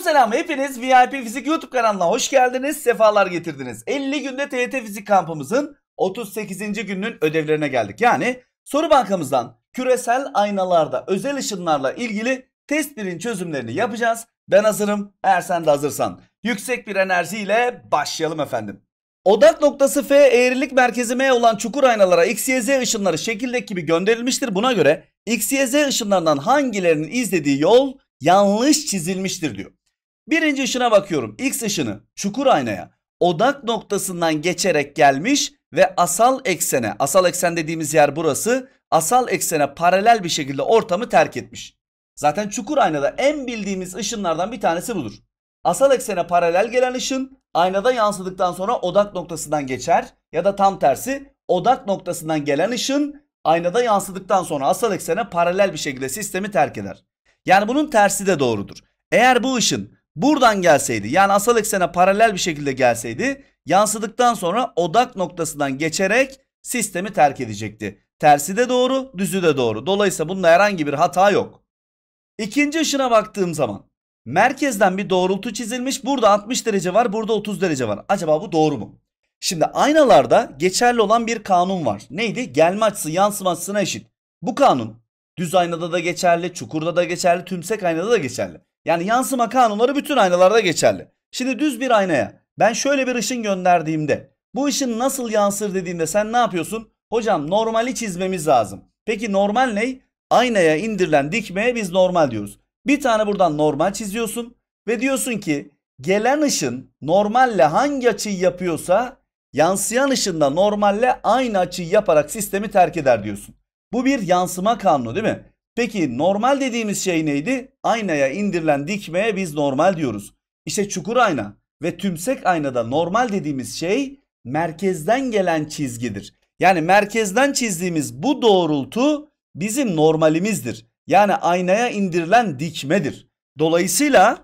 selam hepiniz VIP Fizik YouTube kanalına hoş geldiniz, sefalar getirdiniz. 50 günde TYT Fizik kampımızın 38. gününün ödevlerine geldik. Yani soru bankamızdan küresel aynalarda özel ışınlarla ilgili test birin çözümlerini yapacağız. Ben hazırım, eğer sen de hazırsan. Yüksek bir enerjiyle başlayalım efendim. Odak noktası F eğrilik merkezi M olan çukur aynalara X, Y, Z ışınları şekildeki gibi gönderilmiştir. Buna göre X, Y, Z ışınlarından hangilerinin izlediği yol yanlış çizilmiştir diyor. Birinci ışına bakıyorum. X ışını çukur aynaya odak noktasından geçerek gelmiş ve asal eksene, asal eksen dediğimiz yer burası, asal eksene paralel bir şekilde ortamı terk etmiş. Zaten çukur aynada en bildiğimiz ışınlardan bir tanesi budur. Asal eksene paralel gelen ışın aynada yansıdıktan sonra odak noktasından geçer ya da tam tersi odak noktasından gelen ışın aynada yansıdıktan sonra asal eksene paralel bir şekilde sistemi terk eder. Yani bunun tersi de doğrudur. Eğer bu ışın buradan gelseydi yani asal eksene paralel bir şekilde gelseydi yansıdıktan sonra odak noktasından geçerek sistemi terk edecekti. Tersi de doğru, düzü de doğru. Dolayısıyla bunda herhangi bir hata yok. İkinci ışına baktığım zaman merkezden bir doğrultu çizilmiş. Burada 60 derece var, burada 30 derece var. Acaba bu doğru mu? Şimdi aynalarda geçerli olan bir kanun var. Neydi? Gelme açısı yansıma açısına eşit. Bu kanun düz aynada da geçerli, çukurda da geçerli, tümsek aynada da geçerli. Yani yansıma kanunları bütün aynalarda geçerli. Şimdi düz bir aynaya ben şöyle bir ışın gönderdiğimde bu ışın nasıl yansır dediğinde sen ne yapıyorsun? Hocam normali çizmemiz lazım. Peki normal ne? Aynaya indirilen dikmeye biz normal diyoruz. Bir tane buradan normal çiziyorsun ve diyorsun ki gelen ışın normalle hangi açıyı yapıyorsa yansıyan ışında normalle aynı açıyı yaparak sistemi terk eder diyorsun. Bu bir yansıma kanunu değil mi? Peki normal dediğimiz şey neydi? Aynaya indirilen dikmeye biz normal diyoruz. İşte çukur ayna ve tümsek aynada normal dediğimiz şey merkezden gelen çizgidir. Yani merkezden çizdiğimiz bu doğrultu bizim normalimizdir. Yani aynaya indirilen dikmedir. Dolayısıyla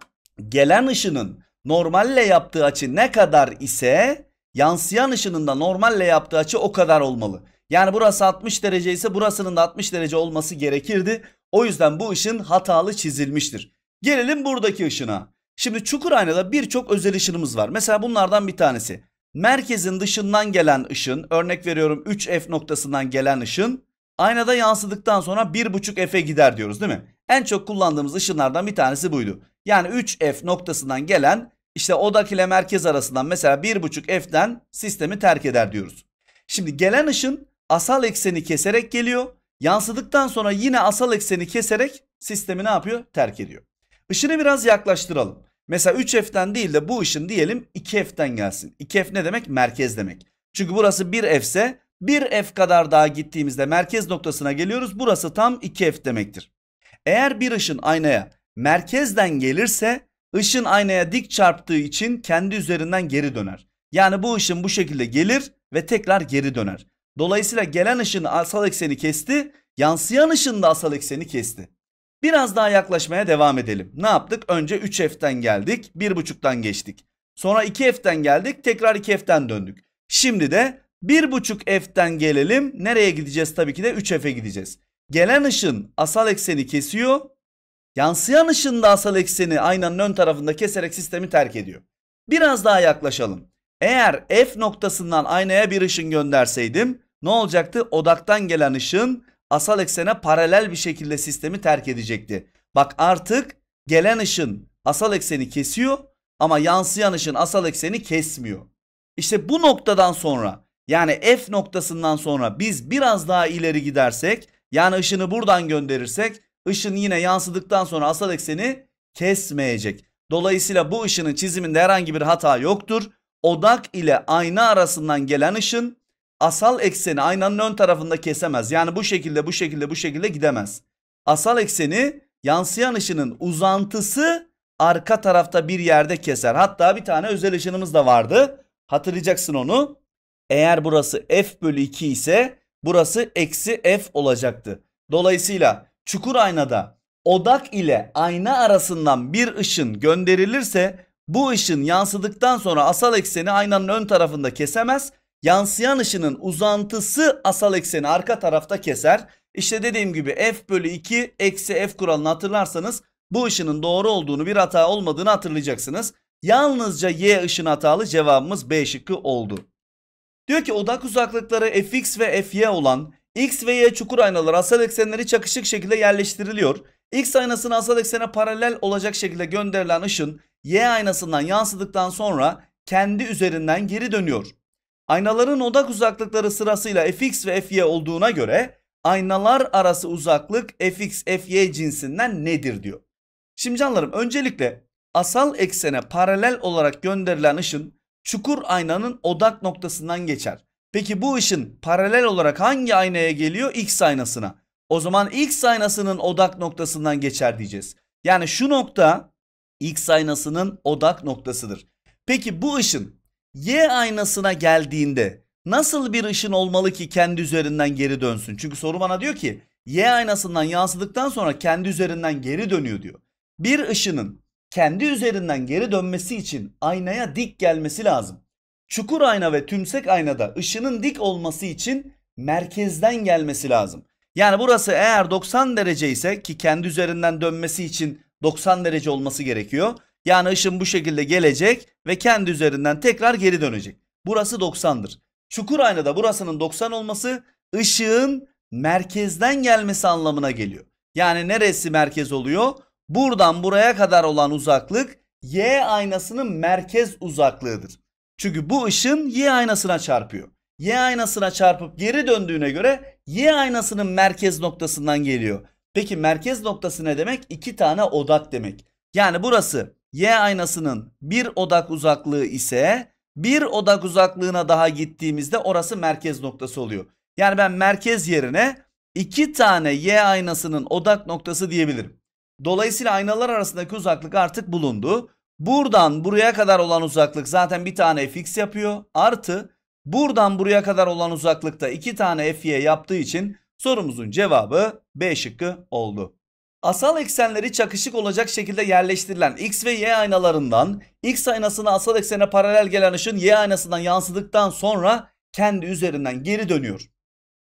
gelen ışının normalle yaptığı açı ne kadar ise yansıyan ışının da normalle yaptığı açı o kadar olmalı. Yani burası 60 derece ise burasının da 60 derece olması gerekirdi. O yüzden bu ışın hatalı çizilmiştir. Gelelim buradaki ışına. Şimdi çukur aynada birçok özel ışınımız var. Mesela bunlardan bir tanesi. Merkezin dışından gelen ışın, örnek veriyorum 3F noktasından gelen ışın aynada yansıdıktan sonra 1.5F'e gider diyoruz değil mi? En çok kullandığımız ışınlardan bir tanesi buydu. Yani 3F noktasından gelen işte odak ile merkez arasından mesela 1.5F'den sistemi terk eder diyoruz. Şimdi gelen ışın asal ekseni keserek geliyor. Yansıdıktan sonra yine asal ekseni keserek sistemi ne yapıyor? Terk ediyor. Işını biraz yaklaştıralım. Mesela 3F'den değil de bu ışın diyelim 2F'den gelsin. 2F ne demek? Merkez demek. Çünkü burası 1F ise 1F kadar daha gittiğimizde merkez noktasına geliyoruz. Burası tam 2F demektir. Eğer bir ışın aynaya merkezden gelirse ışın aynaya dik çarptığı için kendi üzerinden geri döner. Yani bu ışın bu şekilde gelir ve tekrar geri döner. Dolayısıyla gelen ışın asal ekseni kesti. Yansıyan ışın da asal ekseni kesti. Biraz daha yaklaşmaya devam edelim. Ne yaptık? Önce 3F'den geldik. 1.5'tan geçtik. Sonra 2F'den geldik. Tekrar 2F'den döndük. Şimdi de 1.5F'den gelelim. Nereye gideceğiz? Tabii ki de 3F'e gideceğiz. Gelen ışın asal ekseni kesiyor. Yansıyan ışın da asal ekseni aynanın ön tarafında keserek sistemi terk ediyor. Biraz daha yaklaşalım. Eğer F noktasından aynaya bir ışın gönderseydim ne olacaktı? Odaktan gelen ışın asal eksene paralel bir şekilde sistemi terk edecekti. Bak artık gelen ışın asal ekseni kesiyor ama yansıyan ışın asal ekseni kesmiyor. İşte bu noktadan sonra yani F noktasından sonra biz biraz daha ileri gidersek yani ışını buradan gönderirsek ışın yine yansıdıktan sonra asal ekseni kesmeyecek. Dolayısıyla bu ışının çiziminde herhangi bir hata yoktur. Odak ile ayna arasından gelen ışın asal ekseni aynanın ön tarafında kesemez. Yani bu şekilde bu şekilde bu şekilde gidemez. Asal ekseni yansıyan ışının uzantısı arka tarafta bir yerde keser. Hatta bir tane özel ışınımız da vardı. Hatırlayacaksın onu. Eğer burası f bölü 2 ise burası eksi f olacaktı. Dolayısıyla çukur aynada odak ile ayna arasından bir ışın gönderilirse bu ışın yansıdıktan sonra asal ekseni aynanın ön tarafında kesemez yansıyan ışının uzantısı asal ekseni arka tarafta keser. İşte dediğim gibi f bölü 2 eksi f kuralını hatırlarsanız bu ışının doğru olduğunu bir hata olmadığını hatırlayacaksınız. Yalnızca y ışın hatalı cevabımız B şıkkı oldu. Diyor ki odak uzaklıkları fx ve fy olan x ve y çukur aynaları asal eksenleri çakışık şekilde yerleştiriliyor. X aynasının asal eksene paralel olacak şekilde gönderilen ışın y aynasından yansıdıktan sonra kendi üzerinden geri dönüyor. Aynaların odak uzaklıkları sırasıyla fx ve fy olduğuna göre aynalar arası uzaklık fx fy cinsinden nedir diyor. Şimdi canlarım öncelikle asal eksene paralel olarak gönderilen ışın çukur aynanın odak noktasından geçer. Peki bu ışın paralel olarak hangi aynaya geliyor? X aynasına. O zaman X aynasının odak noktasından geçer diyeceğiz. Yani şu nokta X aynasının odak noktasıdır. Peki bu ışın Y aynasına geldiğinde nasıl bir ışın olmalı ki kendi üzerinden geri dönsün? Çünkü soru bana diyor ki Y aynasından yansıdıktan sonra kendi üzerinden geri dönüyor diyor. Bir ışının kendi üzerinden geri dönmesi için aynaya dik gelmesi lazım. Çukur ayna ve tümsek aynada ışının dik olması için merkezden gelmesi lazım. Yani burası eğer 90 derece ise ki kendi üzerinden dönmesi için 90 derece olması gerekiyor. Yani ışın bu şekilde gelecek ve kendi üzerinden tekrar geri dönecek. Burası 90'dır. Çukur aynada burasının 90 olması ışığın merkezden gelmesi anlamına geliyor. Yani neresi merkez oluyor? Buradan buraya kadar olan uzaklık Y aynasının merkez uzaklığıdır. Çünkü bu ışın Y aynasına çarpıyor. Y aynasına çarpıp geri döndüğüne göre Y aynasının merkez noktasından geliyor. Peki merkez noktası ne demek? İki tane odak demek. Yani burası Y aynasının bir odak uzaklığı ise bir odak uzaklığına daha gittiğimizde orası merkez noktası oluyor. Yani ben merkez yerine iki tane Y aynasının odak noktası diyebilirim. Dolayısıyla aynalar arasındaki uzaklık artık bulundu. Buradan buraya kadar olan uzaklık zaten bir tane fx yapıyor. Artı buradan buraya kadar olan uzaklıkta iki tane fy yaptığı için sorumuzun cevabı B şıkkı oldu. Asal eksenleri çakışık olacak şekilde yerleştirilen x ve y aynalarından x aynasına asal eksene paralel gelen ışın y aynasından yansıdıktan sonra kendi üzerinden geri dönüyor.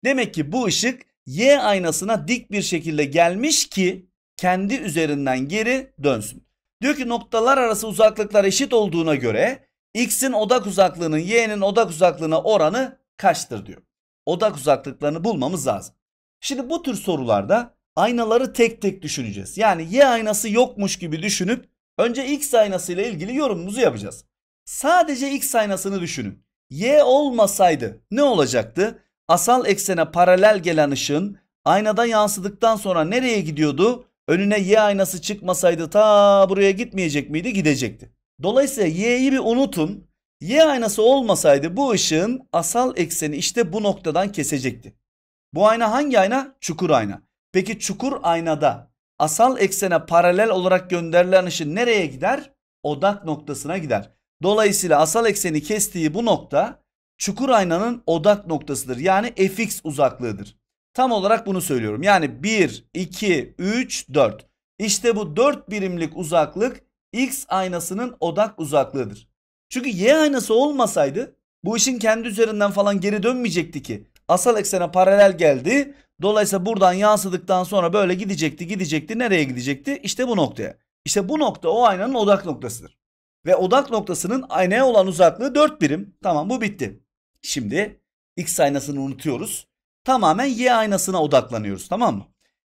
Demek ki bu ışık y aynasına dik bir şekilde gelmiş ki kendi üzerinden geri dönsün. Diyor ki noktalar arası uzaklıklar eşit olduğuna göre x'in odak uzaklığının y'nin odak uzaklığına oranı kaçtır diyor. Odak uzaklıklarını bulmamız lazım. Şimdi bu tür sorularda aynaları tek tek düşüneceğiz. Yani y aynası yokmuş gibi düşünüp önce x aynası ile ilgili yorumumuzu yapacağız. Sadece x aynasını düşünün. Y olmasaydı ne olacaktı? Asal eksene paralel gelen ışın aynada yansıdıktan sonra nereye gidiyordu? Önüne y aynası çıkmasaydı ta buraya gitmeyecek miydi? Gidecekti. Dolayısıyla y'yi bir unutun. Y aynası olmasaydı bu ışığın asal ekseni işte bu noktadan kesecekti. Bu ayna hangi ayna? Çukur ayna. Peki çukur aynada asal eksene paralel olarak gönderilen ışın nereye gider? Odak noktasına gider. Dolayısıyla asal ekseni kestiği bu nokta çukur aynanın odak noktasıdır. Yani fx uzaklığıdır. Tam olarak bunu söylüyorum. Yani 1, 2, 3, 4. İşte bu 4 birimlik uzaklık x aynasının odak uzaklığıdır. Çünkü y aynası olmasaydı bu işin kendi üzerinden falan geri dönmeyecekti ki. Asal eksene paralel geldi. Dolayısıyla buradan yansıdıktan sonra böyle gidecekti gidecekti nereye gidecekti? İşte bu noktaya. İşte bu nokta o aynanın odak noktasıdır. Ve odak noktasının aynaya olan uzaklığı 4 birim. Tamam bu bitti. Şimdi x aynasını unutuyoruz. Tamamen y aynasına odaklanıyoruz tamam mı?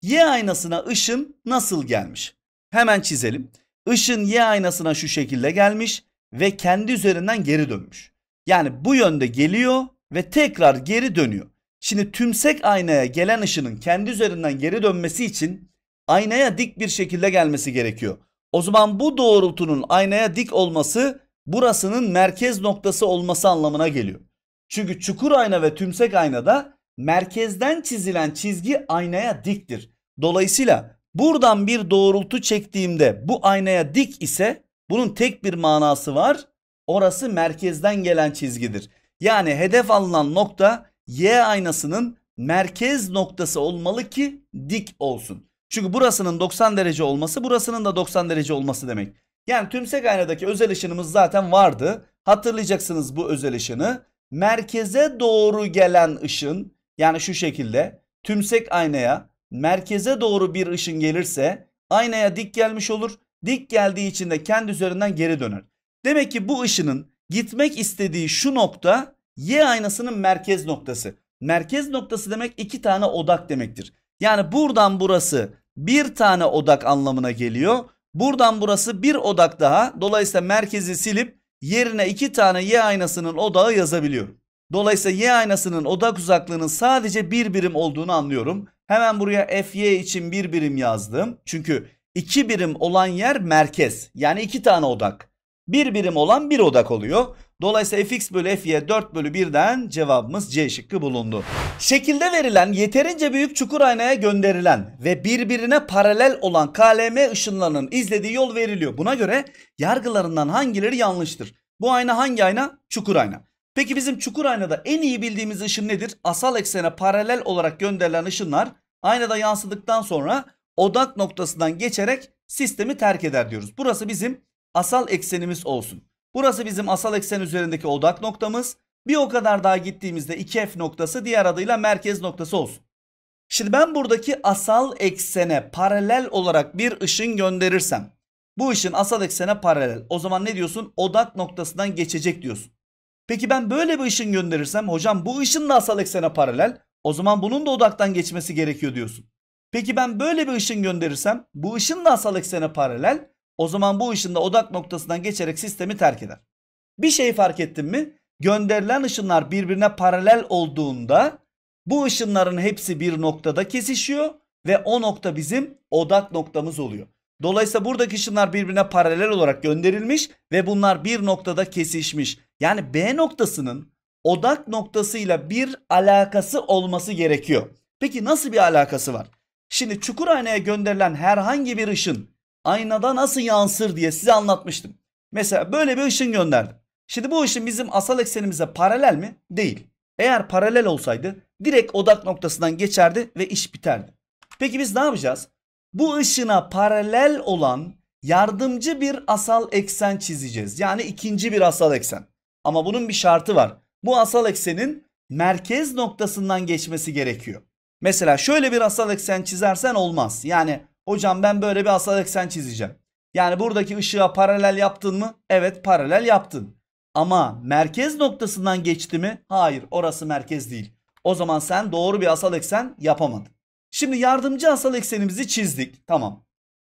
Y aynasına ışın nasıl gelmiş? Hemen çizelim. Işın y aynasına şu şekilde gelmiş ve kendi üzerinden geri dönmüş. Yani bu yönde geliyor ve tekrar geri dönüyor. Şimdi tümsek aynaya gelen ışının kendi üzerinden geri dönmesi için aynaya dik bir şekilde gelmesi gerekiyor. O zaman bu doğrultunun aynaya dik olması burasının merkez noktası olması anlamına geliyor. Çünkü çukur ayna ve tümsek aynada merkezden çizilen çizgi aynaya diktir. Dolayısıyla buradan bir doğrultu çektiğimde bu aynaya dik ise bunun tek bir manası var. Orası merkezden gelen çizgidir. Yani hedef alınan nokta Y aynasının merkez noktası olmalı ki dik olsun. Çünkü burasının 90 derece olması burasının da 90 derece olması demek. Yani tümsek aynadaki özel ışınımız zaten vardı. Hatırlayacaksınız bu özel ışını. Merkeze doğru gelen ışın yani şu şekilde tümsek aynaya merkeze doğru bir ışın gelirse aynaya dik gelmiş olur. Dik geldiği için de kendi üzerinden geri döner. Demek ki bu ışının gitmek istediği şu nokta Y aynasının merkez noktası. Merkez noktası demek iki tane odak demektir. Yani buradan burası bir tane odak anlamına geliyor. Buradan burası bir odak daha. Dolayısıyla merkezi silip yerine iki tane y aynasının odağı yazabiliyorum. Dolayısıyla y aynasının odak uzaklığının sadece bir birim olduğunu anlıyorum. Hemen buraya fy için bir birim yazdım. Çünkü iki birim olan yer merkez. Yani iki tane odak. Bir birim olan bir odak oluyor. Dolayısıyla fx bölü f'ye 4 bölü 1'den cevabımız C şıkkı bulundu. Şekilde verilen yeterince büyük çukur aynaya gönderilen ve birbirine paralel olan KLM ışınlarının izlediği yol veriliyor. Buna göre yargılarından hangileri yanlıştır? Bu ayna hangi ayna? Çukur ayna. Peki bizim çukur aynada en iyi bildiğimiz ışın nedir? Asal eksene paralel olarak gönderilen ışınlar aynada yansıdıktan sonra odak noktasından geçerek sistemi terk eder diyoruz. Burası bizim asal eksenimiz olsun. Burası bizim asal eksen üzerindeki odak noktamız. Bir o kadar daha gittiğimizde 2F noktası diğer adıyla merkez noktası olsun. Şimdi ben buradaki asal eksene paralel olarak bir ışın gönderirsem bu ışın asal eksene paralel. O zaman ne diyorsun? Odak noktasından geçecek diyorsun. Peki ben böyle bir ışın gönderirsem hocam bu ışın da asal eksene paralel. O zaman bunun da odaktan geçmesi gerekiyor diyorsun. Peki ben böyle bir ışın gönderirsem bu ışın da asal eksene paralel. O zaman bu ışın da odak noktasından geçerek sistemi terk eder. Bir şey fark ettin mi? Gönderilen ışınlar birbirine paralel olduğunda bu ışınların hepsi bir noktada kesişiyor ve o nokta bizim odak noktamız oluyor. Dolayısıyla buradaki ışınlar birbirine paralel olarak gönderilmiş ve bunlar bir noktada kesişmiş. Yani B noktasının odak noktasıyla bir alakası olması gerekiyor. Peki nasıl bir alakası var? Şimdi çukur aynaya gönderilen herhangi bir ışın aynada nasıl yansır diye size anlatmıştım. Mesela böyle bir ışın gönderdim. Şimdi bu ışın bizim asal eksenimize paralel mi? Değil. Eğer paralel olsaydı direkt odak noktasından geçerdi ve iş biterdi. Peki biz ne yapacağız? Bu ışına paralel olan yardımcı bir asal eksen çizeceğiz. Yani ikinci bir asal eksen. Ama bunun bir şartı var. Bu asal eksenin merkez noktasından geçmesi gerekiyor. Mesela şöyle bir asal eksen çizersen olmaz. Yani Hocam ben böyle bir asal eksen çizeceğim. Yani buradaki ışığa paralel yaptın mı? Evet paralel yaptın. Ama merkez noktasından geçti mi? Hayır orası merkez değil. O zaman sen doğru bir asal eksen yapamadın. Şimdi yardımcı asal eksenimizi çizdik. Tamam.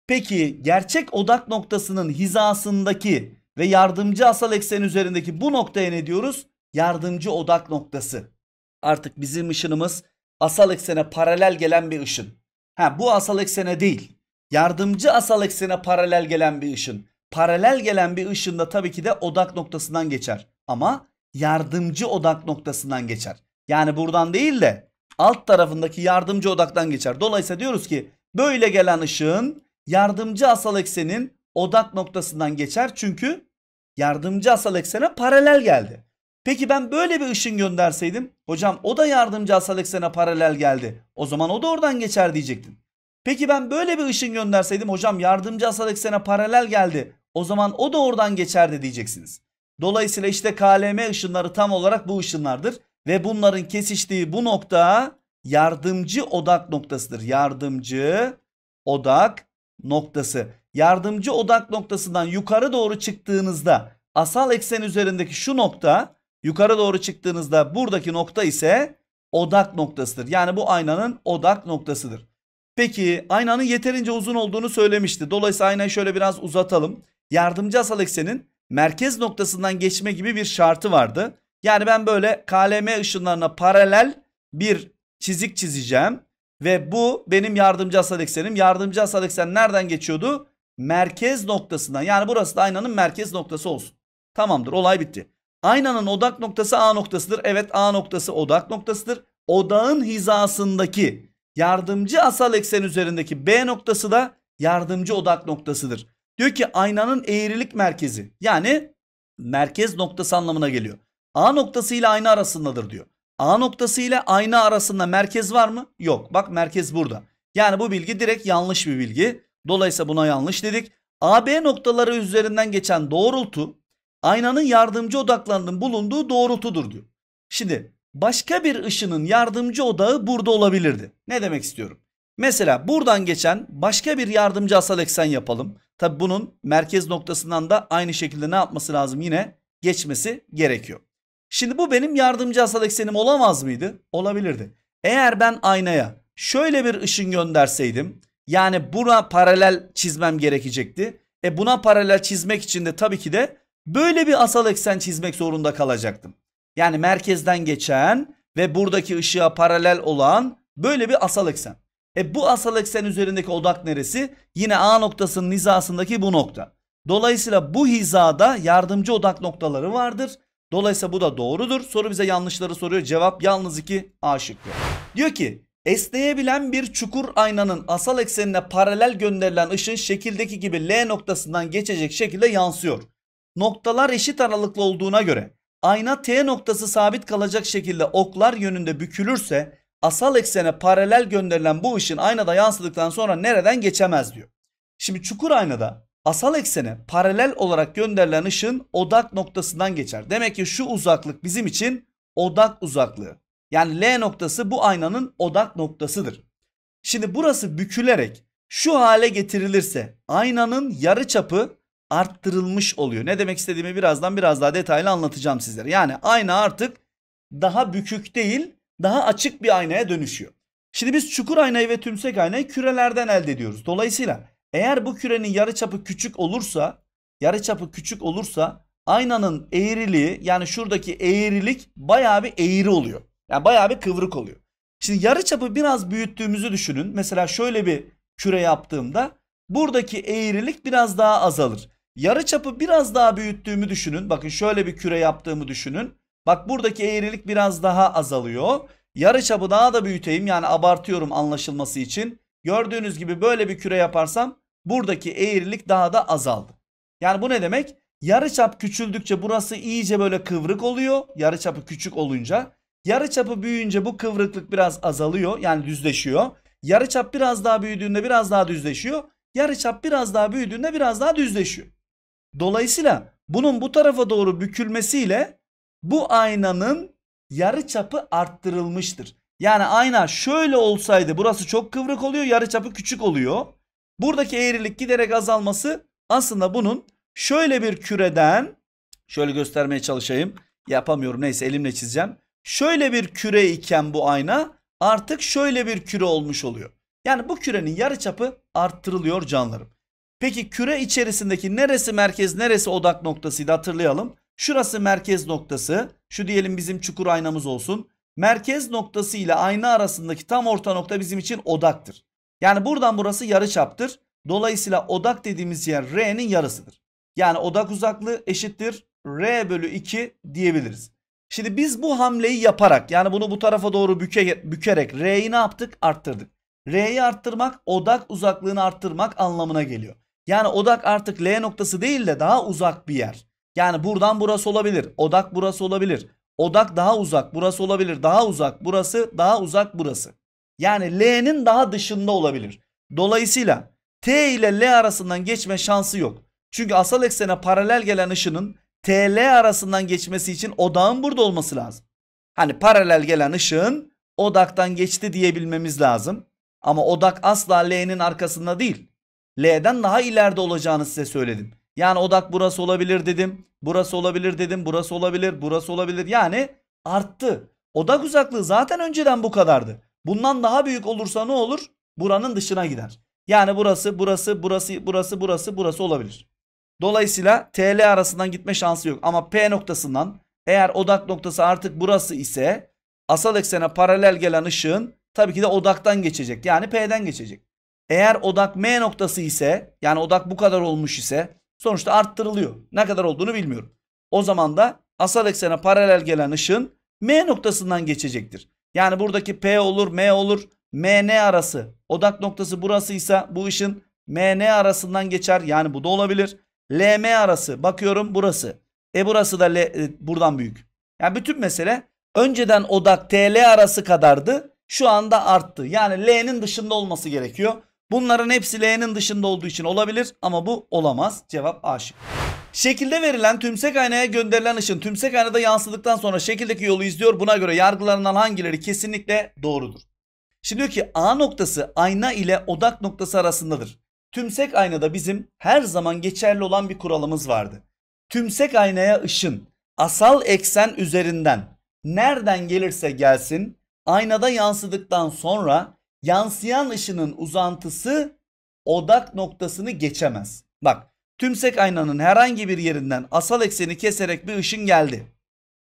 Peki gerçek odak noktasının hizasındaki ve yardımcı asal eksen üzerindeki bu noktaya ne diyoruz? Yardımcı odak noktası. Artık bizim ışınımız asal eksene paralel gelen bir ışın. Ha bu asal eksene değil. Yardımcı asal eksene paralel gelen bir ışın. Paralel gelen bir ışın da tabii ki de odak noktasından geçer. Ama yardımcı odak noktasından geçer. Yani buradan değil de alt tarafındaki yardımcı odaktan geçer. Dolayısıyla diyoruz ki böyle gelen ışın yardımcı asal eksenin odak noktasından geçer. Çünkü yardımcı asal eksene paralel geldi. Peki ben böyle bir ışın gönderseydim hocam o da yardımcı asal eksene paralel geldi. O zaman o da oradan geçer diyecektin. Peki ben böyle bir ışın gönderseydim hocam yardımcı asal eksene paralel geldi. O zaman o da oradan geçerdi diyeceksiniz. Dolayısıyla işte KLM ışınları tam olarak bu ışınlardır. Ve bunların kesiştiği bu nokta yardımcı odak noktasıdır. Yardımcı odak noktası. Yardımcı odak noktasından yukarı doğru çıktığınızda asal eksen üzerindeki şu nokta Yukarı doğru çıktığınızda buradaki nokta ise odak noktasıdır. Yani bu aynanın odak noktasıdır. Peki aynanın yeterince uzun olduğunu söylemişti. Dolayısıyla aynayı şöyle biraz uzatalım. Yardımcı asal eksenin merkez noktasından geçme gibi bir şartı vardı. Yani ben böyle KLM ışınlarına paralel bir çizik çizeceğim. Ve bu benim yardımcı asal eksenim. Yardımcı asal eksen nereden geçiyordu? Merkez noktasından. Yani burası da aynanın merkez noktası olsun. Tamamdır olay bitti. Aynanın odak noktası A noktasıdır. Evet A noktası odak noktasıdır. Odağın hizasındaki yardımcı asal eksen üzerindeki B noktası da yardımcı odak noktasıdır. Diyor ki aynanın eğrilik merkezi yani merkez noktası anlamına geliyor. A noktası ile ayna arasındadır diyor. A noktası ile ayna arasında merkez var mı? Yok. Bak merkez burada. Yani bu bilgi direkt yanlış bir bilgi. Dolayısıyla buna yanlış dedik. AB noktaları üzerinden geçen doğrultu aynanın yardımcı odaklarının bulunduğu doğrultudur diyor. Şimdi başka bir ışının yardımcı odağı burada olabilirdi. Ne demek istiyorum? Mesela buradan geçen başka bir yardımcı asal eksen yapalım. Tabi bunun merkez noktasından da aynı şekilde ne yapması lazım yine geçmesi gerekiyor. Şimdi bu benim yardımcı asal eksenim olamaz mıydı? Olabilirdi. Eğer ben aynaya şöyle bir ışın gönderseydim yani buna paralel çizmem gerekecekti. E buna paralel çizmek için de tabii ki de Böyle bir asal eksen çizmek zorunda kalacaktım. Yani merkezden geçen ve buradaki ışığa paralel olan böyle bir asal eksen. E bu asal eksen üzerindeki odak neresi? Yine A noktasının hizasındaki bu nokta. Dolayısıyla bu hizada yardımcı odak noktaları vardır. Dolayısıyla bu da doğrudur. Soru bize yanlışları soruyor. Cevap yalnız 2 A şıkkı. Diyor ki esneyebilen bir çukur aynanın asal eksenine paralel gönderilen ışın şekildeki gibi L noktasından geçecek şekilde yansıyor noktalar eşit aralıklı olduğuna göre ayna T noktası sabit kalacak şekilde oklar yönünde bükülürse asal eksene paralel gönderilen bu ışın aynada yansıdıktan sonra nereden geçemez diyor. Şimdi çukur aynada asal eksene paralel olarak gönderilen ışın odak noktasından geçer. Demek ki şu uzaklık bizim için odak uzaklığı. Yani L noktası bu aynanın odak noktasıdır. Şimdi burası bükülerek şu hale getirilirse aynanın yarı çapı arttırılmış oluyor. Ne demek istediğimi birazdan biraz daha detaylı anlatacağım sizlere. Yani ayna artık daha bükük değil daha açık bir aynaya dönüşüyor. Şimdi biz çukur aynayı ve tümsek aynayı kürelerden elde ediyoruz. Dolayısıyla eğer bu kürenin yarıçapı küçük olursa, yarıçapı küçük olursa aynanın eğriliği yani şuradaki eğrilik bayağı bir eğri oluyor. Yani bayağı bir kıvrık oluyor. Şimdi yarıçapı biraz büyüttüğümüzü düşünün. Mesela şöyle bir küre yaptığımda buradaki eğrilik biraz daha azalır. Yarı çapı biraz daha büyüttüğümü düşünün. Bakın şöyle bir küre yaptığımı düşünün. Bak buradaki eğrilik biraz daha azalıyor. Yarı çapı daha da büyüteyim. Yani abartıyorum anlaşılması için. Gördüğünüz gibi böyle bir küre yaparsam buradaki eğrilik daha da azaldı. Yani bu ne demek? Yarı çap küçüldükçe burası iyice böyle kıvrık oluyor. Yarı çapı küçük olunca. yarı çapı büyüyünce bu kıvrıklık biraz azalıyor. Yani düzleşiyor. Yarı çap biraz daha büyüdüğünde biraz daha düzleşiyor. Yarı çap biraz daha büyüdüğünde biraz daha düzleşiyor. Dolayısıyla bunun bu tarafa doğru bükülmesiyle bu aynanın yarı çapı arttırılmıştır. Yani ayna şöyle olsaydı burası çok kıvrık oluyor yarı çapı küçük oluyor. Buradaki eğrilik giderek azalması aslında bunun şöyle bir küreden şöyle göstermeye çalışayım. Yapamıyorum neyse elimle çizeceğim. Şöyle bir küre iken bu ayna artık şöyle bir küre olmuş oluyor. Yani bu kürenin yarıçapı arttırılıyor canlarım. Peki küre içerisindeki neresi merkez neresi odak noktasıydı hatırlayalım. Şurası merkez noktası. Şu diyelim bizim çukur aynamız olsun. Merkez noktası ile ayna arasındaki tam orta nokta bizim için odaktır. Yani buradan burası yarı çaptır. Dolayısıyla odak dediğimiz yer R'nin yarısıdır. Yani odak uzaklığı eşittir R bölü 2 diyebiliriz. Şimdi biz bu hamleyi yaparak yani bunu bu tarafa doğru büke, bükerek R'yi ne yaptık? Arttırdık. R'yi arttırmak odak uzaklığını arttırmak anlamına geliyor. Yani odak artık L noktası değil de daha uzak bir yer. Yani buradan burası olabilir. Odak burası olabilir. Odak daha uzak burası olabilir. Daha uzak burası, daha uzak burası. Yani L'nin daha dışında olabilir. Dolayısıyla T ile L arasından geçme şansı yok. Çünkü asal eksene paralel gelen ışının TL arasından geçmesi için odağın burada olması lazım. Hani paralel gelen ışığın odaktan geçti diyebilmemiz lazım. Ama odak asla L'nin arkasında değil. L'den daha ileride olacağını size söyledim. Yani odak burası olabilir dedim. Burası olabilir dedim. Burası olabilir. Burası olabilir. Yani arttı. Odak uzaklığı zaten önceden bu kadardı. Bundan daha büyük olursa ne olur? Buranın dışına gider. Yani burası, burası, burası, burası, burası, burası olabilir. Dolayısıyla TL arasından gitme şansı yok. Ama P noktasından eğer odak noktası artık burası ise asal eksene paralel gelen ışığın tabii ki de odaktan geçecek. Yani P'den geçecek. Eğer odak M noktası ise yani odak bu kadar olmuş ise sonuçta arttırılıyor. Ne kadar olduğunu bilmiyorum. O zaman da asal eksene paralel gelen ışın M noktasından geçecektir. Yani buradaki P olur, M olur, MN arası. Odak noktası burasıysa bu ışın MN arasından geçer. Yani bu da olabilir. LM arası bakıyorum burası. E burası da L, e, buradan büyük. Yani bütün mesele önceden odak TL arası kadardı. Şu anda arttı. Yani L'nin dışında olması gerekiyor. Bunların hepsi L'nin dışında olduğu için olabilir ama bu olamaz. Cevap A şıkkı. Şekilde verilen tümsek aynaya gönderilen ışın tümsek aynada yansıdıktan sonra şekildeki yolu izliyor. Buna göre yargılarından hangileri kesinlikle doğrudur? Şimdi diyor ki A noktası ayna ile odak noktası arasındadır. Tümsek aynada bizim her zaman geçerli olan bir kuralımız vardı. Tümsek aynaya ışın asal eksen üzerinden nereden gelirse gelsin aynada yansıdıktan sonra yansıyan ışının uzantısı odak noktasını geçemez. Bak tümsek aynanın herhangi bir yerinden asal ekseni keserek bir ışın geldi.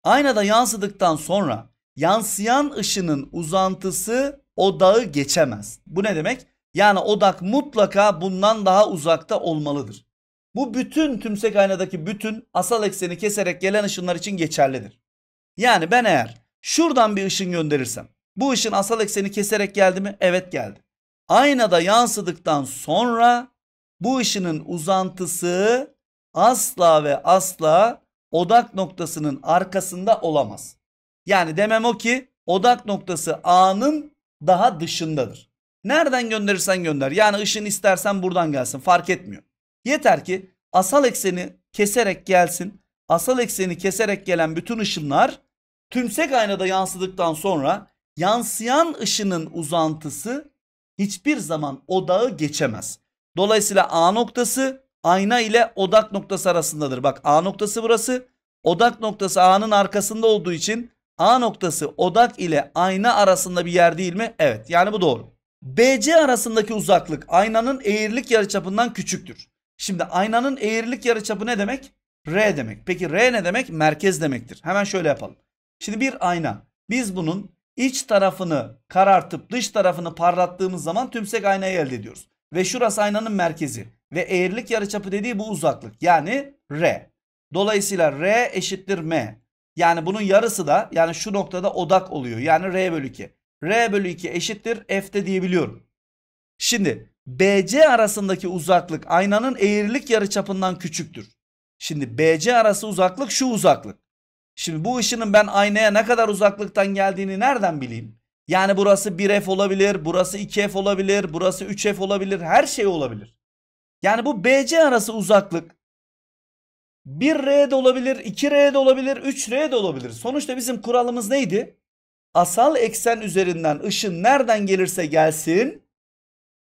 Aynada yansıdıktan sonra yansıyan ışının uzantısı odağı geçemez. Bu ne demek? Yani odak mutlaka bundan daha uzakta olmalıdır. Bu bütün tümsek aynadaki bütün asal ekseni keserek gelen ışınlar için geçerlidir. Yani ben eğer şuradan bir ışın gönderirsem bu ışın asal ekseni keserek geldi mi? Evet geldi. Aynada yansıdıktan sonra bu ışının uzantısı asla ve asla odak noktasının arkasında olamaz. Yani demem o ki odak noktası A'nın daha dışındadır. Nereden gönderirsen gönder. Yani ışın istersen buradan gelsin fark etmiyor. Yeter ki asal ekseni keserek gelsin. Asal ekseni keserek gelen bütün ışınlar tümsek aynada yansıdıktan sonra yansıyan ışının uzantısı hiçbir zaman odağı geçemez. Dolayısıyla A noktası ayna ile odak noktası arasındadır. Bak A noktası burası. Odak noktası A'nın arkasında olduğu için A noktası odak ile ayna arasında bir yer değil mi? Evet yani bu doğru. BC arasındaki uzaklık aynanın eğrilik yarıçapından küçüktür. Şimdi aynanın eğrilik yarıçapı ne demek? R demek. Peki R ne demek? Merkez demektir. Hemen şöyle yapalım. Şimdi bir ayna. Biz bunun iç tarafını karartıp dış tarafını parlattığımız zaman tümsek aynayı elde ediyoruz. Ve şurası aynanın merkezi. Ve eğrilik yarıçapı dediği bu uzaklık. Yani R. Dolayısıyla R eşittir M. Yani bunun yarısı da yani şu noktada odak oluyor. Yani R bölü 2. R bölü 2 eşittir F de diyebiliyorum. Şimdi BC arasındaki uzaklık aynanın eğrilik yarıçapından küçüktür. Şimdi BC arası uzaklık şu uzaklık. Şimdi bu ışının ben aynaya ne kadar uzaklıktan geldiğini nereden bileyim? Yani burası 1F olabilir, burası 2F olabilir, burası 3F olabilir, her şey olabilir. Yani bu BC arası uzaklık 1R de olabilir, 2R de olabilir, 3R de olabilir. Sonuçta bizim kuralımız neydi? Asal eksen üzerinden ışın nereden gelirse gelsin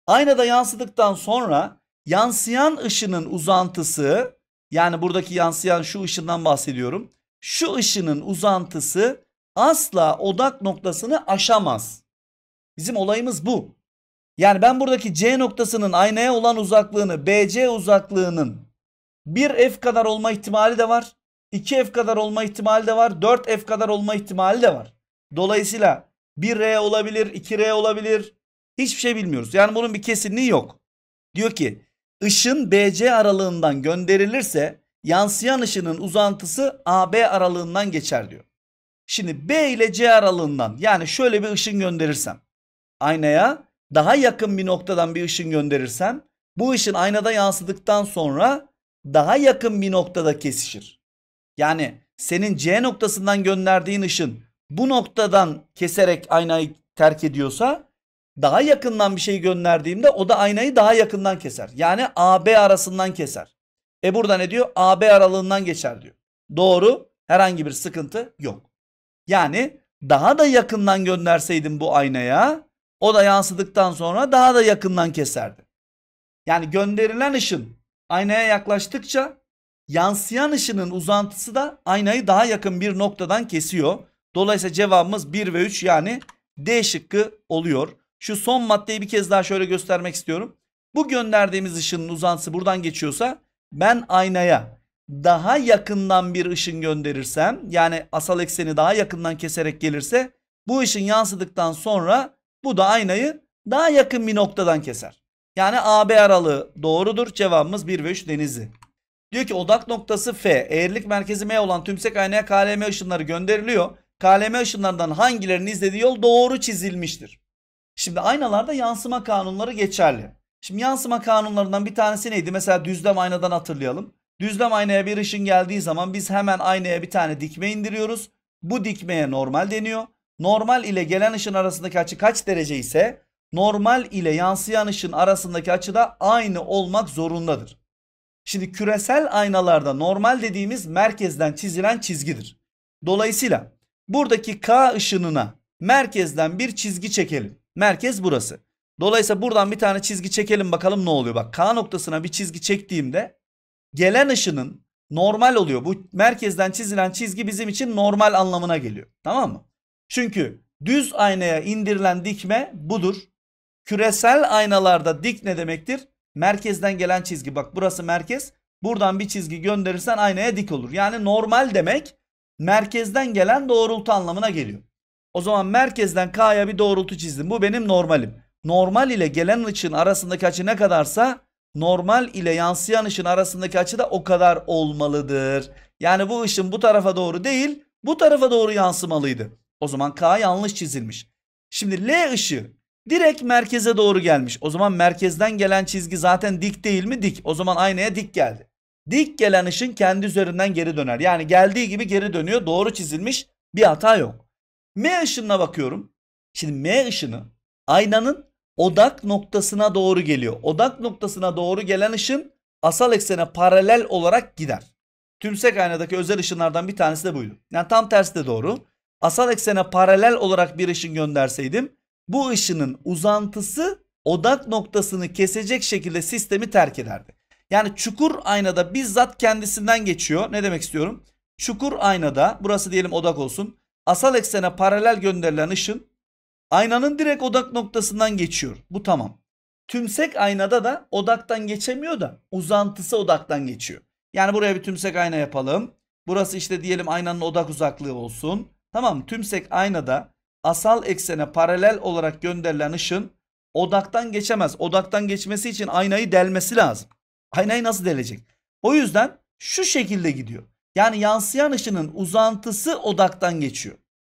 aynada yansıdıktan sonra yansıyan ışının uzantısı yani buradaki yansıyan şu ışından bahsediyorum şu ışının uzantısı asla odak noktasını aşamaz. Bizim olayımız bu. Yani ben buradaki C noktasının aynaya olan uzaklığını BC uzaklığının 1F kadar olma ihtimali de var. 2F kadar olma ihtimali de var. 4F kadar olma ihtimali de var. Dolayısıyla 1R olabilir, 2R olabilir. Hiçbir şey bilmiyoruz. Yani bunun bir kesinliği yok. Diyor ki ışın BC aralığından gönderilirse yansıyan ışının uzantısı AB aralığından geçer diyor. Şimdi B ile C aralığından yani şöyle bir ışın gönderirsem aynaya daha yakın bir noktadan bir ışın gönderirsem bu ışın aynada yansıdıktan sonra daha yakın bir noktada kesişir. Yani senin C noktasından gönderdiğin ışın bu noktadan keserek aynayı terk ediyorsa daha yakından bir şey gönderdiğimde o da aynayı daha yakından keser. Yani AB arasından keser. E burada ne diyor? AB aralığından geçer diyor. Doğru. Herhangi bir sıkıntı yok. Yani daha da yakından gönderseydim bu aynaya o da yansıdıktan sonra daha da yakından keserdi. Yani gönderilen ışın aynaya yaklaştıkça yansıyan ışının uzantısı da aynayı daha yakın bir noktadan kesiyor. Dolayısıyla cevabımız 1 ve 3 yani D şıkkı oluyor. Şu son maddeyi bir kez daha şöyle göstermek istiyorum. Bu gönderdiğimiz ışının uzantısı buradan geçiyorsa ben aynaya daha yakından bir ışın gönderirsem yani asal ekseni daha yakından keserek gelirse bu ışın yansıdıktan sonra bu da aynayı daha yakın bir noktadan keser. Yani AB aralığı doğrudur. Cevabımız 1 ve 3 denizi. Diyor ki odak noktası F. Eğrilik merkezi M olan tümsek aynaya KLM ışınları gönderiliyor. KLM ışınlarından hangilerinin izlediği yol doğru çizilmiştir. Şimdi aynalarda yansıma kanunları geçerli. Şimdi yansıma kanunlarından bir tanesi neydi? Mesela düzlem aynadan hatırlayalım. Düzlem aynaya bir ışın geldiği zaman biz hemen aynaya bir tane dikme indiriyoruz. Bu dikmeye normal deniyor. Normal ile gelen ışın arasındaki açı kaç derece ise normal ile yansıyan ışın arasındaki açı da aynı olmak zorundadır. Şimdi küresel aynalarda normal dediğimiz merkezden çizilen çizgidir. Dolayısıyla buradaki K ışınına merkezden bir çizgi çekelim. Merkez burası. Dolayısıyla buradan bir tane çizgi çekelim bakalım ne oluyor. Bak K noktasına bir çizgi çektiğimde gelen ışının normal oluyor. Bu merkezden çizilen çizgi bizim için normal anlamına geliyor. Tamam mı? Çünkü düz aynaya indirilen dikme budur. Küresel aynalarda dik ne demektir? Merkezden gelen çizgi. Bak burası merkez. Buradan bir çizgi gönderirsen aynaya dik olur. Yani normal demek merkezden gelen doğrultu anlamına geliyor. O zaman merkezden K'ya bir doğrultu çizdim. Bu benim normalim normal ile gelen ışın arasındaki açı ne kadarsa normal ile yansıyan ışın arasındaki açı da o kadar olmalıdır. Yani bu ışın bu tarafa doğru değil bu tarafa doğru yansımalıydı. O zaman K yanlış çizilmiş. Şimdi L ışığı direkt merkeze doğru gelmiş. O zaman merkezden gelen çizgi zaten dik değil mi? Dik. O zaman aynaya dik geldi. Dik gelen ışın kendi üzerinden geri döner. Yani geldiği gibi geri dönüyor. Doğru çizilmiş. Bir hata yok. M ışınına bakıyorum. Şimdi M ışını aynanın odak noktasına doğru geliyor. Odak noktasına doğru gelen ışın asal eksene paralel olarak gider. Tümsek aynadaki özel ışınlardan bir tanesi de buydu. Yani tam tersi de doğru. Asal eksene paralel olarak bir ışın gönderseydim bu ışının uzantısı odak noktasını kesecek şekilde sistemi terk ederdi. Yani çukur aynada bizzat kendisinden geçiyor. Ne demek istiyorum? Çukur aynada burası diyelim odak olsun. Asal eksene paralel gönderilen ışın Aynanın direkt odak noktasından geçiyor. Bu tamam. Tümsek aynada da odaktan geçemiyor da uzantısı odaktan geçiyor. Yani buraya bir tümsek ayna yapalım. Burası işte diyelim aynanın odak uzaklığı olsun. Tamam tümsek aynada asal eksene paralel olarak gönderilen ışın odaktan geçemez. Odaktan geçmesi için aynayı delmesi lazım. Aynayı nasıl delecek? O yüzden şu şekilde gidiyor. Yani yansıyan ışının uzantısı odaktan geçiyor.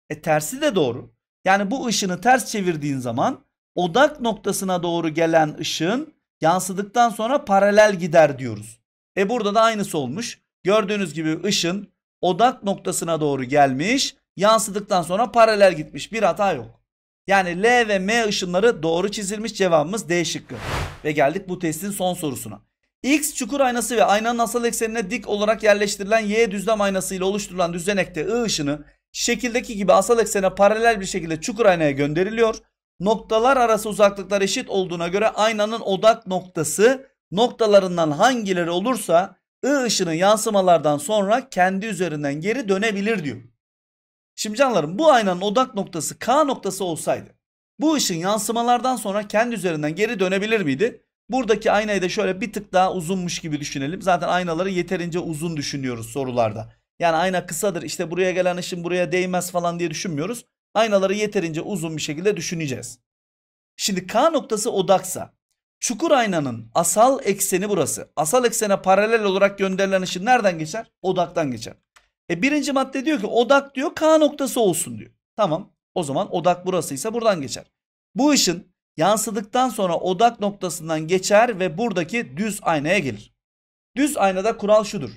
E tersi de doğru. Yani bu ışını ters çevirdiğin zaman odak noktasına doğru gelen ışın yansıdıktan sonra paralel gider diyoruz. E burada da aynısı olmuş. Gördüğünüz gibi ışın odak noktasına doğru gelmiş, yansıdıktan sonra paralel gitmiş. Bir hata yok. Yani L ve M ışınları doğru çizilmiş cevabımız D şıkkı. Ve geldik bu testin son sorusuna. X çukur aynası ve aynanın asal eksenine dik olarak yerleştirilen Y düzlem aynası ile oluşturulan düzenekte I ışını şekildeki gibi asal eksene paralel bir şekilde çukur aynaya gönderiliyor. Noktalar arası uzaklıklar eşit olduğuna göre aynanın odak noktası noktalarından hangileri olursa I ışının yansımalardan sonra kendi üzerinden geri dönebilir diyor. Şimdi canlarım bu aynanın odak noktası K noktası olsaydı bu ışın yansımalardan sonra kendi üzerinden geri dönebilir miydi? Buradaki aynayı da şöyle bir tık daha uzunmuş gibi düşünelim. Zaten aynaları yeterince uzun düşünüyoruz sorularda. Yani ayna kısadır işte buraya gelen ışın buraya değmez falan diye düşünmüyoruz. Aynaları yeterince uzun bir şekilde düşüneceğiz. Şimdi K noktası odaksa çukur aynanın asal ekseni burası. Asal eksene paralel olarak gönderilen ışın nereden geçer? Odaktan geçer. E birinci madde diyor ki odak diyor K noktası olsun diyor. Tamam o zaman odak burasıysa buradan geçer. Bu ışın yansıdıktan sonra odak noktasından geçer ve buradaki düz aynaya gelir. Düz aynada kural şudur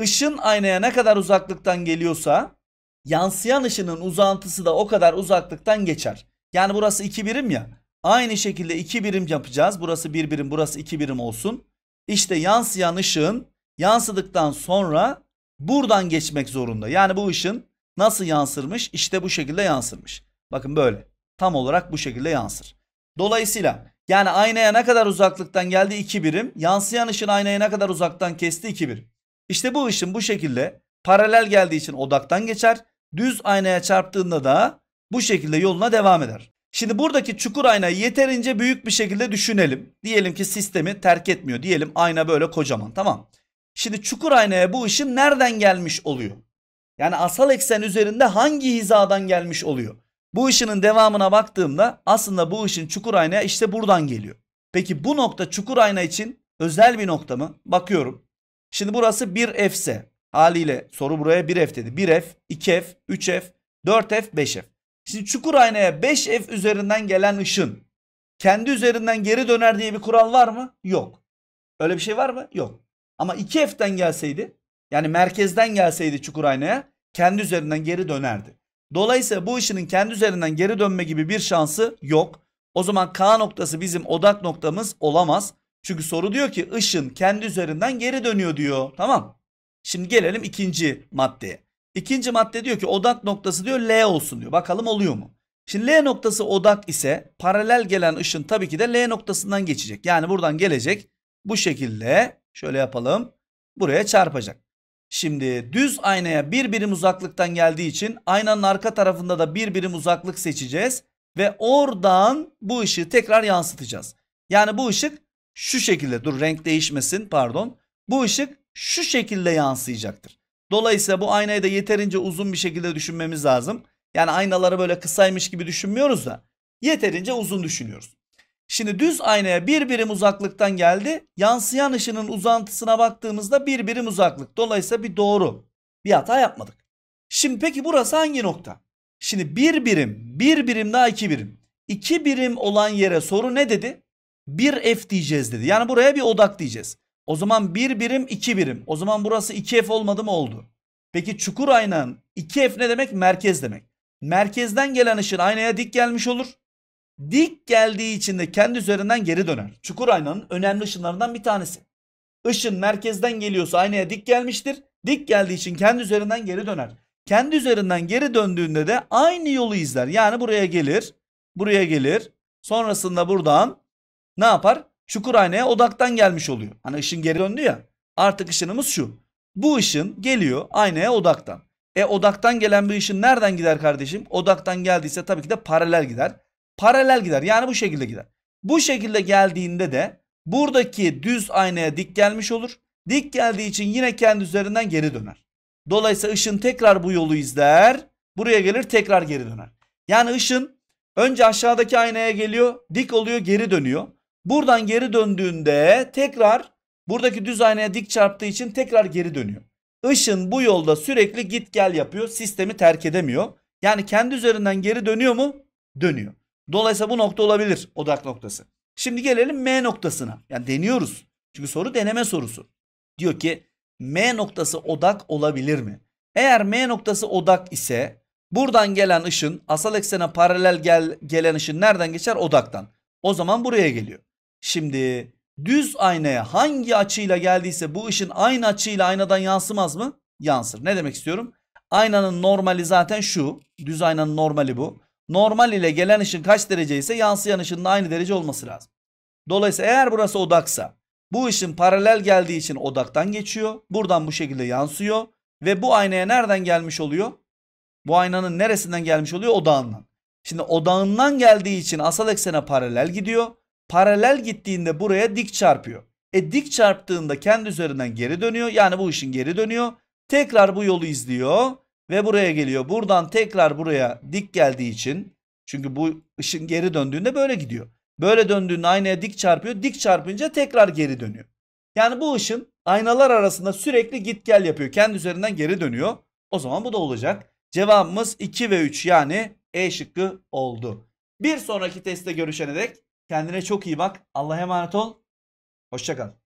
ışın aynaya ne kadar uzaklıktan geliyorsa yansıyan ışının uzantısı da o kadar uzaklıktan geçer. Yani burası 2 birim ya. Aynı şekilde 2 birim yapacağız. Burası 1 bir birim, burası 2 birim olsun. İşte yansıyan ışın yansıdıktan sonra buradan geçmek zorunda. Yani bu ışın nasıl yansırmış? İşte bu şekilde yansırmış. Bakın böyle. Tam olarak bu şekilde yansır. Dolayısıyla yani aynaya ne kadar uzaklıktan geldi 2 birim. Yansıyan ışın aynaya ne kadar uzaktan kesti 2 birim. İşte bu ışın bu şekilde paralel geldiği için odaktan geçer. Düz aynaya çarptığında da bu şekilde yoluna devam eder. Şimdi buradaki çukur aynayı yeterince büyük bir şekilde düşünelim. Diyelim ki sistemi terk etmiyor. Diyelim ayna böyle kocaman tamam. Şimdi çukur aynaya bu ışın nereden gelmiş oluyor? Yani asal eksen üzerinde hangi hizadan gelmiş oluyor? Bu ışının devamına baktığımda aslında bu ışın çukur aynaya işte buradan geliyor. Peki bu nokta çukur ayna için özel bir nokta mı? Bakıyorum. Şimdi burası 1F ise haliyle soru buraya 1F dedi. 1F, 2F, 3F, 4F, 5F. Şimdi çukur aynaya 5F üzerinden gelen ışın kendi üzerinden geri döner diye bir kural var mı? Yok. Öyle bir şey var mı? Yok. Ama 2F'den gelseydi yani merkezden gelseydi çukur aynaya kendi üzerinden geri dönerdi. Dolayısıyla bu ışının kendi üzerinden geri dönme gibi bir şansı yok. O zaman K noktası bizim odak noktamız olamaz. Çünkü soru diyor ki ışın kendi üzerinden geri dönüyor diyor. Tamam. Şimdi gelelim ikinci maddeye. İkinci madde diyor ki odak noktası diyor L olsun diyor. Bakalım oluyor mu? Şimdi L noktası odak ise paralel gelen ışın tabii ki de L noktasından geçecek. Yani buradan gelecek bu şekilde şöyle yapalım buraya çarpacak. Şimdi düz aynaya bir birim uzaklıktan geldiği için aynanın arka tarafında da bir birim uzaklık seçeceğiz. Ve oradan bu ışığı tekrar yansıtacağız. Yani bu ışık şu şekilde dur renk değişmesin pardon. Bu ışık şu şekilde yansıyacaktır. Dolayısıyla bu aynayı da yeterince uzun bir şekilde düşünmemiz lazım. Yani aynaları böyle kısaymış gibi düşünmüyoruz da yeterince uzun düşünüyoruz. Şimdi düz aynaya bir birim uzaklıktan geldi. Yansıyan ışının uzantısına baktığımızda bir birim uzaklık. Dolayısıyla bir doğru. Bir hata yapmadık. Şimdi peki burası hangi nokta? Şimdi bir birim, bir birim daha iki birim. İki birim olan yere soru ne dedi? bir f diyeceğiz dedi. Yani buraya bir odak diyeceğiz. O zaman bir birim iki birim. O zaman burası 2f olmadı mı oldu. Peki çukur aynanın 2f ne demek? Merkez demek. Merkezden gelen ışın aynaya dik gelmiş olur. Dik geldiği için de kendi üzerinden geri döner. Çukur aynanın önemli ışınlarından bir tanesi. Işın merkezden geliyorsa aynaya dik gelmiştir. Dik geldiği için kendi üzerinden geri döner. Kendi üzerinden geri döndüğünde de aynı yolu izler. Yani buraya gelir, buraya gelir. Sonrasında buradan ne yapar? Çukur aynaya odaktan gelmiş oluyor. Hani ışın geri döndü ya. Artık ışınımız şu. Bu ışın geliyor aynaya odaktan. E odaktan gelen bir ışın nereden gider kardeşim? Odaktan geldiyse tabii ki de paralel gider. Paralel gider yani bu şekilde gider. Bu şekilde geldiğinde de buradaki düz aynaya dik gelmiş olur. Dik geldiği için yine kendi üzerinden geri döner. Dolayısıyla ışın tekrar bu yolu izler. Buraya gelir tekrar geri döner. Yani ışın önce aşağıdaki aynaya geliyor, dik oluyor, geri dönüyor. Buradan geri döndüğünde tekrar buradaki düz aynaya dik çarptığı için tekrar geri dönüyor. Işın bu yolda sürekli git gel yapıyor. Sistemi terk edemiyor. Yani kendi üzerinden geri dönüyor mu? Dönüyor. Dolayısıyla bu nokta olabilir odak noktası. Şimdi gelelim M noktasına. Yani deniyoruz. Çünkü soru deneme sorusu. Diyor ki M noktası odak olabilir mi? Eğer M noktası odak ise buradan gelen ışın asal eksene paralel gel, gelen ışın nereden geçer? Odaktan. O zaman buraya geliyor. Şimdi düz aynaya hangi açıyla geldiyse bu ışın aynı açıyla aynadan yansımaz mı? Yansır. Ne demek istiyorum? Aynanın normali zaten şu. Düz aynanın normali bu. Normal ile gelen ışın kaç derece ise yansıyan ışının da aynı derece olması lazım. Dolayısıyla eğer burası odaksa bu ışın paralel geldiği için odaktan geçiyor. Buradan bu şekilde yansıyor. Ve bu aynaya nereden gelmiş oluyor? Bu aynanın neresinden gelmiş oluyor? Odağından. Şimdi odağından geldiği için asal eksene paralel gidiyor paralel gittiğinde buraya dik çarpıyor. E dik çarptığında kendi üzerinden geri dönüyor. Yani bu ışın geri dönüyor. Tekrar bu yolu izliyor ve buraya geliyor. Buradan tekrar buraya dik geldiği için çünkü bu ışın geri döndüğünde böyle gidiyor. Böyle döndüğünde aynaya dik çarpıyor. Dik çarpınca tekrar geri dönüyor. Yani bu ışın aynalar arasında sürekli git gel yapıyor. Kendi üzerinden geri dönüyor. O zaman bu da olacak. Cevabımız 2 ve 3 yani E şıkkı oldu. Bir sonraki testte görüşene dek Kendine çok iyi bak. Allah'a emanet ol. Hoşçakal.